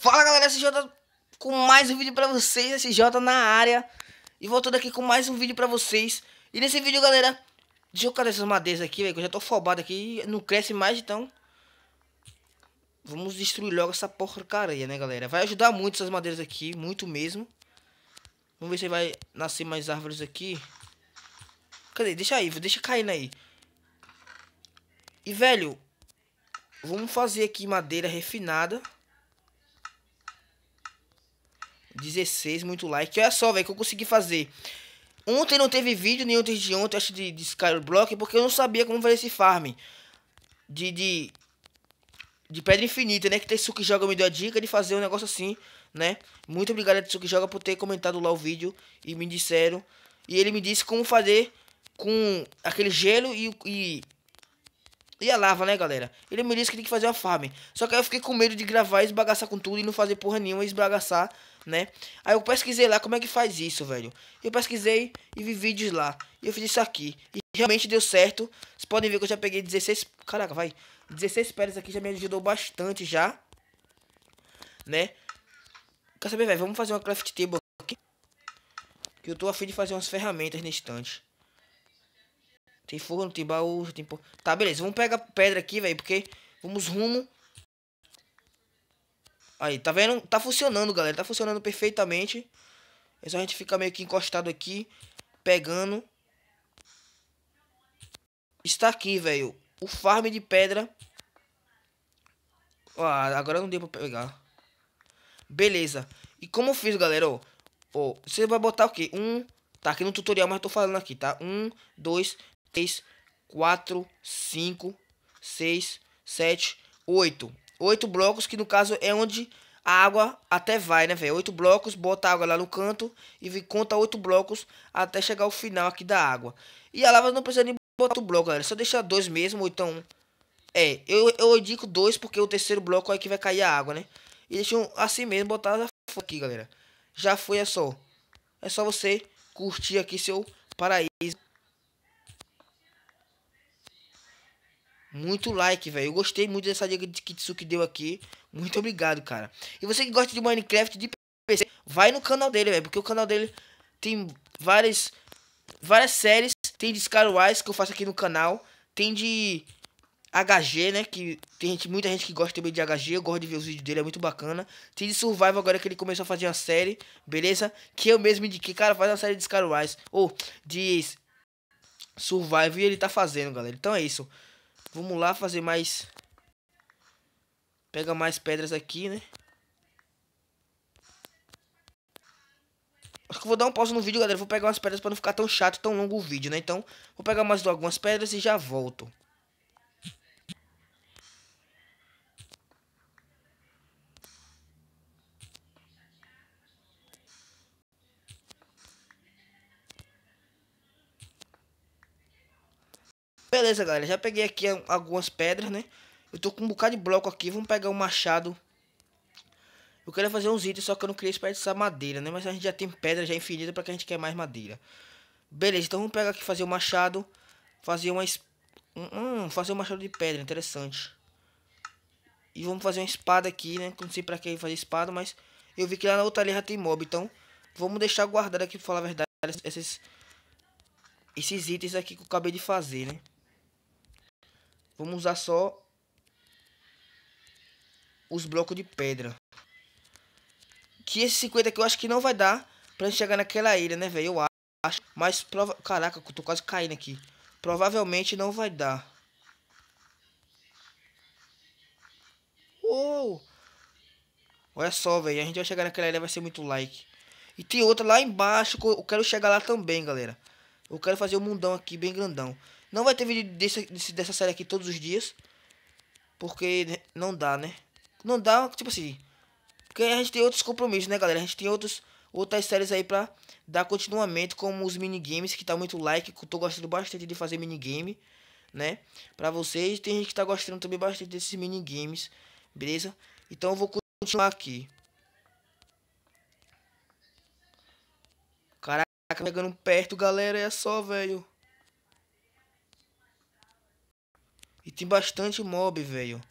Fala galera, SJ com mais um vídeo pra vocês, SJ na área E voltando aqui com mais um vídeo pra vocês E nesse vídeo galera, deixa eu cadê essas madeiras aqui, velho, que eu já tô fobado aqui Não cresce mais então Vamos destruir logo essa porcaria, né galera Vai ajudar muito essas madeiras aqui, muito mesmo Vamos ver se vai nascer mais árvores aqui Cadê? Deixa aí, deixa caindo aí E velho Vamos fazer aqui madeira refinada 16, muito like. Olha só, velho, que eu consegui fazer. Ontem não teve vídeo, nem ontem de ontem, acho de, de Skyblock, porque eu não sabia como fazer esse farm. De, de, de Pedra Infinita, né? Que Tetsuki Joga me deu a dica de fazer um negócio assim, né? Muito obrigado, a Tetsuki Joga, por ter comentado lá o vídeo e me disseram. E ele me disse como fazer com aquele gelo e, e e a lava, né, galera? Ele me disse que tem que fazer uma farm. Só que aí eu fiquei com medo de gravar, esbagaçar com tudo e não fazer porra nenhuma, esbagaçar né? Aí eu pesquisei lá como é que faz isso, velho. Eu pesquisei e vi vídeos lá. E eu fiz isso aqui. E realmente deu certo. Vocês podem ver que eu já peguei 16... Caraca, vai. 16 pedras aqui já me ajudou bastante já. Né? Quer saber, velho? Vamos fazer uma craft table aqui. Que eu tô afim de fazer umas ferramentas nesse instante. Tem forno, tem baú, tem... Tá, beleza. Vamos pegar pedra aqui, velho. Porque vamos rumo Aí, tá vendo? Tá funcionando, galera. Tá funcionando perfeitamente. É só a gente ficar meio que encostado aqui. Pegando. Está aqui, velho. O farm de pedra. Ó, agora não deu pra pegar. Beleza. E como eu fiz, galera, ó. ó você vai botar o quê? Um. Tá aqui no tutorial, mas tô falando aqui, tá? Um, dois, três, quatro, cinco, seis, sete, oito oito blocos, que no caso é onde a água até vai, né, velho? Oito blocos, bota a água lá no canto e conta oito blocos até chegar ao final aqui da água. E a lava não precisa nem botar o bloco, galera. Só deixar dois mesmo, ou então... É, eu, eu indico dois, porque o terceiro bloco é que vai cair a água, né? E deixa um, assim mesmo, botar aqui, galera. Já foi, é só. É só você curtir aqui seu paraíso. muito like, velho. Eu gostei muito dessa dica de Kitsuki deu aqui. Muito obrigado, cara. E você que gosta de Minecraft de PC, vai no canal dele, velho. Porque o canal dele tem várias, várias séries. Tem de Skywise, que eu faço aqui no canal. Tem de HG, né? Que tem gente, muita gente que gosta também de HG. Eu gosto de ver os vídeos dele, é muito bacana. Tem de Survival agora que ele começou a fazer uma série, beleza? Que eu mesmo indiquei, cara, faz uma série de Skywise. Ou de Survival e ele tá fazendo, galera. Então é isso. Vamos lá fazer mais. Pega mais pedras aqui, né? Acho que vou dar um pause no vídeo, galera. Vou pegar umas pedras para não ficar tão chato, tão longo o vídeo, né? Então, vou pegar mais algumas pedras e já volto. beleza, galera. Já peguei aqui algumas pedras, né? Eu tô com um bocado de bloco aqui. Vamos pegar um machado. Eu queria fazer uns itens, só que eu não queria desperdiçar madeira, né? Mas a gente já tem pedra já infinita pra que a gente quer mais madeira. Beleza, então vamos pegar aqui fazer o um machado. Fazer uma... Hum, fazer um machado de pedra, interessante. E vamos fazer uma espada aqui, né? Não sei pra que fazer espada, mas... Eu vi que lá na outra ali já tem mob, então... Vamos deixar guardado aqui, pra falar a verdade, esses... Esses itens aqui que eu acabei de fazer, né? Vamos usar só os blocos de pedra. Que esse 50 aqui eu acho que não vai dar pra gente chegar naquela ilha, né, velho? Eu acho. Mas prova... Caraca, eu tô quase caindo aqui. Provavelmente não vai dar. Uou! Olha só, velho. A gente vai chegar naquela ilha, vai ser muito like. E tem outra lá embaixo que eu quero chegar lá também, galera. Eu quero fazer o um mundão aqui bem grandão. Não vai ter vídeo desse, dessa série aqui todos os dias. Porque não dá, né? Não dá, tipo assim. Porque a gente tem outros compromissos, né, galera? A gente tem outros, outras séries aí pra dar continuamento, como os minigames, que tá muito like. Que eu tô gostando bastante de fazer minigame, né? Pra vocês. Tem gente que tá gostando também bastante desses minigames, beleza? Então eu vou continuar aqui. Tá chegando perto, galera. É só, velho. E tem bastante mob, velho.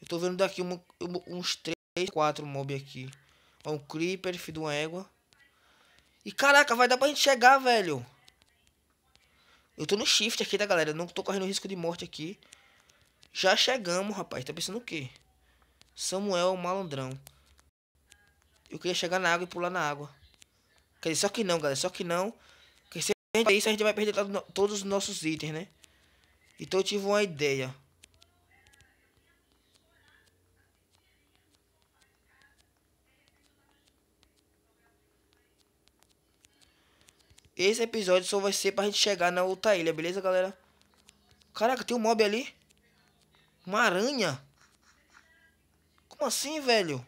Eu tô vendo daqui uma, uns 3, 4 mob aqui. Ó, um creeper, filho de uma égua. E caraca, vai dar pra gente chegar, velho. Eu tô no shift aqui, tá, galera? não tô correndo risco de morte aqui. Já chegamos, rapaz. Tá pensando o quê? Samuel, malandrão. Eu queria chegar na água e pular na água. Quer dizer, só que não, galera. Só que não. Porque se a gente isso, a gente vai perder todos os nossos itens, né? Então eu tive uma ideia. Esse episódio só vai ser pra gente chegar na outra ilha, beleza, galera? Caraca, tem um mob ali. Uma aranha. Como assim, velho?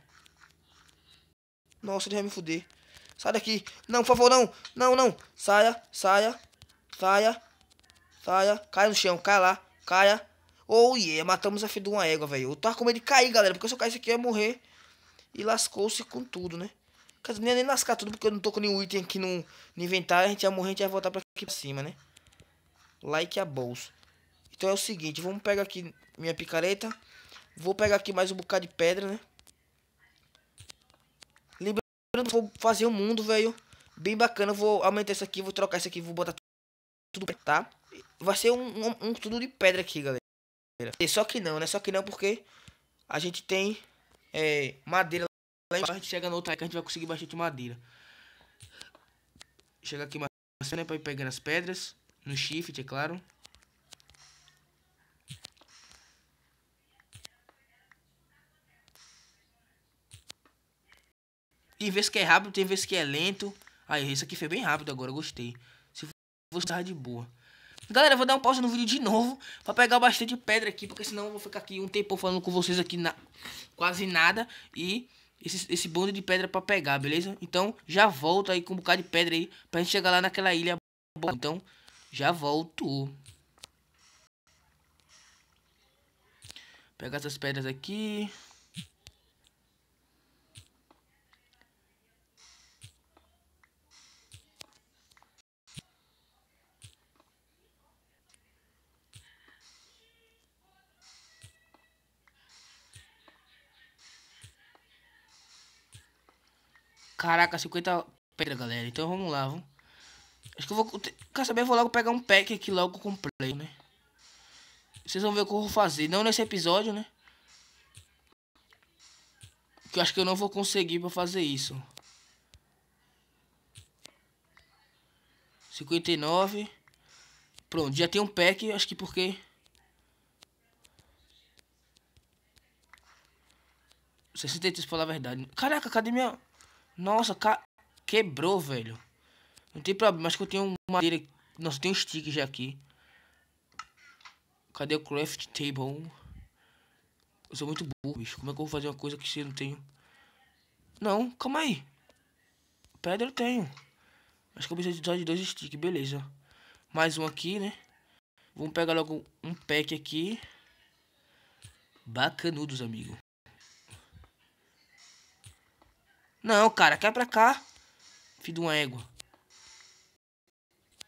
Nossa, ele vai me fuder. Sai daqui. Não, por favor, não. Não, não. Saia, saia, saia, saia. Cai no chão, cai lá, caia. Oh yeah, matamos a filha de uma égua, velho. Eu tava com medo de cair, galera, porque se eu caísse aqui eu ia morrer. E lascou-se com tudo, né? Quer dizer, nem lascar tudo, porque eu não tô com nenhum item aqui no, no inventário. A gente ia morrer, a gente ia voltar pra aqui pra cima, né? Like a bolsa. Então é o seguinte, vamos pegar aqui minha picareta. Vou pegar aqui mais um bocado de pedra, né? Vou fazer um mundo, velho. Bem bacana. Vou aumentar isso aqui. Vou trocar isso aqui. Vou botar tudo, tá? Vai ser um, um, um tudo de pedra aqui, galera. Só que não, né? Só que não porque a gente tem é, madeira lá embaixo. A gente chega no outro que a gente vai conseguir bastante madeira. Chega aqui mais, né? Pra ir pegando as pedras. No shift, é claro. Tem vezes que é rápido, tem vezes que é lento. Aí, esse aqui foi bem rápido agora, gostei. Se fosse de boa. Galera, eu vou dar um pause no vídeo de novo pra pegar bastante pedra aqui, porque senão eu vou ficar aqui um tempo falando com vocês aqui na quase nada e esse, esse bonde de pedra pra pegar, beleza? Então, já volto aí com um bocado de pedra aí pra gente chegar lá naquela ilha. Então, já volto. Pegar essas pedras aqui. Caraca, 50 pedra, galera. Então vamos lá, vamos. Acho que eu vou... Quer saber, eu vou logo pegar um pack aqui logo play né? Vocês vão ver o que eu vou fazer. Não nesse episódio, né? Que eu acho que eu não vou conseguir pra fazer isso. 59. Pronto, já tem um pack, acho que porque... sessenta e pra falar a verdade. Caraca, cadê minha... Nossa, ca... quebrou, velho. Não tem problema, acho que eu tenho uma madeira... Nossa, tem um stick já aqui. Cadê o craft table? Eu sou muito burro, bicho. Como é que eu vou fazer uma coisa que você não tenho? Não, calma aí. Pedra eu tenho. Acho que eu preciso só de dois sticks, beleza. Mais um aqui, né? Vamos pegar logo um pack aqui. Bacanudos, amigo. Não, cara, quer pra cá. Filho de uma égua.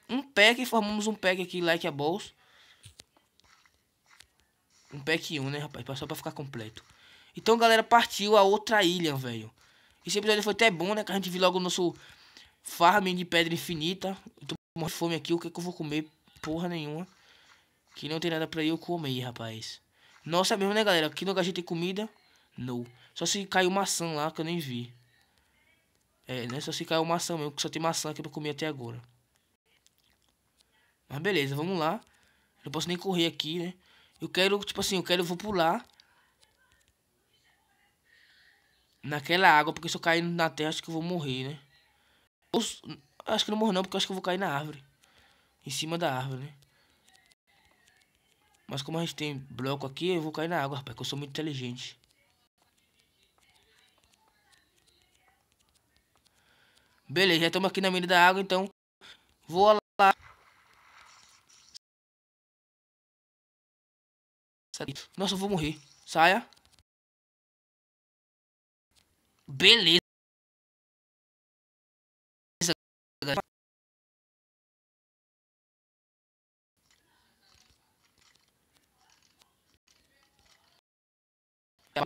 Um pack, formamos um pack aqui, like a bolsa. Um pack 1, um, né, rapaz? Só pra ficar completo. Então, galera, partiu a outra ilha, velho. Esse episódio foi até bom, né? Que a gente viu logo o nosso farming de pedra infinita. Eu tô com fome aqui. O que é que eu vou comer? Porra nenhuma. Que não tem nada pra eu comer, rapaz. Nossa, mesmo, né, galera? Aqui no lugar a gente tem comida? Não. Só se caiu maçã lá, que eu nem vi. É, né? só se caiu maçã mesmo, que só tem maçã que eu comer até agora. Mas beleza, vamos lá. Eu não posso nem correr aqui, né? Eu quero, tipo assim, eu quero, eu vou pular. Naquela água, porque se eu cair na terra, acho que eu vou morrer, né? Ou, acho que não morro não, porque acho que eu vou cair na árvore. Em cima da árvore, né? Mas como a gente tem bloco aqui, eu vou cair na água, rapaz, que eu sou muito inteligente. Beleza, já estamos aqui na mina da água, então vou lá. Nossa, eu vou morrer. Saia. Beleza.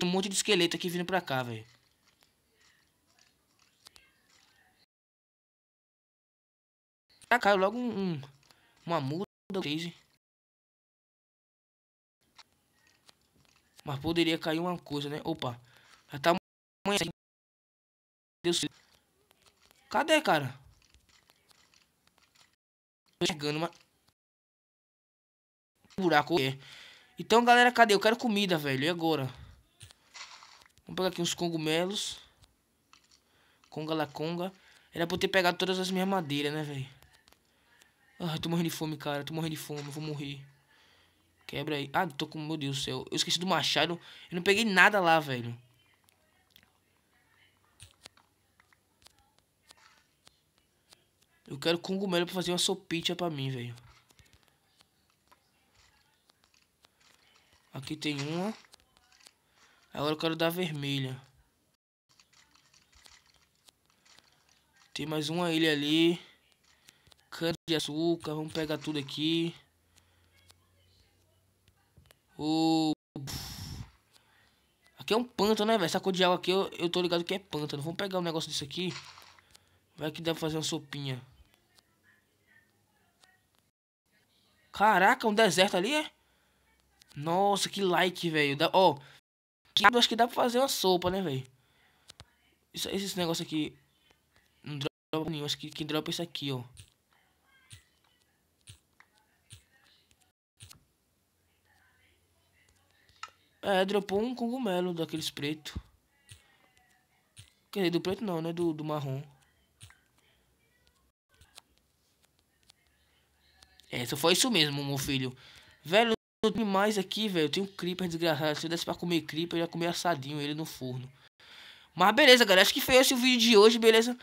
um monte de esqueleto aqui vindo pra cá, velho. Ah, caiu logo um, um, uma multa case Mas poderia cair uma coisa, né? Opa. Já tá amanhã. Deus. Cadê, cara? Tô chegando, mas. Buraco é. Então, galera, cadê? Eu quero comida, velho. E agora? Vamos pegar aqui uns cogumelos. Conga la conga. Era pra eu ter pegado todas as minhas madeiras, né, velho? Ah, tô morrendo de fome, cara. Tô morrendo de fome, vou morrer. Quebra aí. Ah, tô com. Meu Deus do céu. Eu esqueci do machado. Eu não peguei nada lá, velho. Eu quero cogumelo pra fazer uma sopita pra mim, velho. Aqui tem uma. Agora eu quero dar vermelha. Tem mais uma ilha ali cana de açúcar, vamos pegar tudo aqui. O... Aqui é um pântano, né, velho? Essa cor de água aqui, eu, eu tô ligado que é pântano. Vamos pegar um negócio disso aqui. Vai que dá pra fazer uma sopinha. Caraca, um deserto ali, é? Nossa, que like, velho. Ó, oh, acho que dá pra fazer uma sopa, né, velho? Esse, esse negócio aqui... Não dropa nenhum. Acho que quem dropa é isso aqui, ó. É, dropou um cogumelo daqueles preto. Quer dizer, do preto não, né? Do, do marrom. É, só foi isso mesmo, meu filho. Velho, eu tenho mais aqui, velho. eu um creeper desgraçado. Se eu desse pra comer creeper, eu ia comer assadinho ele no forno. Mas beleza, galera. Acho que foi esse o vídeo de hoje, beleza?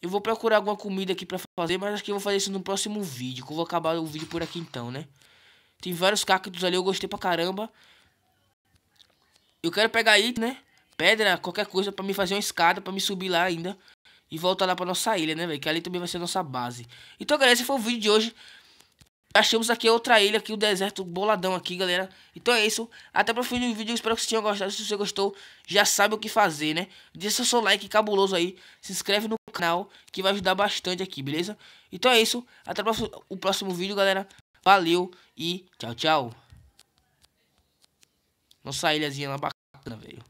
Eu vou procurar alguma comida aqui pra fazer, mas acho que eu vou fazer isso no próximo vídeo. Que eu vou acabar o vídeo por aqui então, né? Tem vários cactos ali, eu gostei pra caramba. Eu quero pegar aí, né? Pedra, qualquer coisa pra me fazer uma escada, pra me subir lá ainda. E voltar lá pra nossa ilha, né, velho? Que ali também vai ser a nossa base. Então, galera, esse foi o vídeo de hoje. Achamos aqui outra ilha, aqui o deserto boladão aqui, galera. Então é isso. Até pro fim do vídeo. Espero que vocês tenham gostado. Se você gostou, já sabe o que fazer, né? Deixa seu like cabuloso aí. Se inscreve no canal, que vai ajudar bastante aqui, beleza? Então é isso. Até o próximo vídeo, galera. Valeu e tchau, tchau. Nossa ilhazinha lá bacana, velho.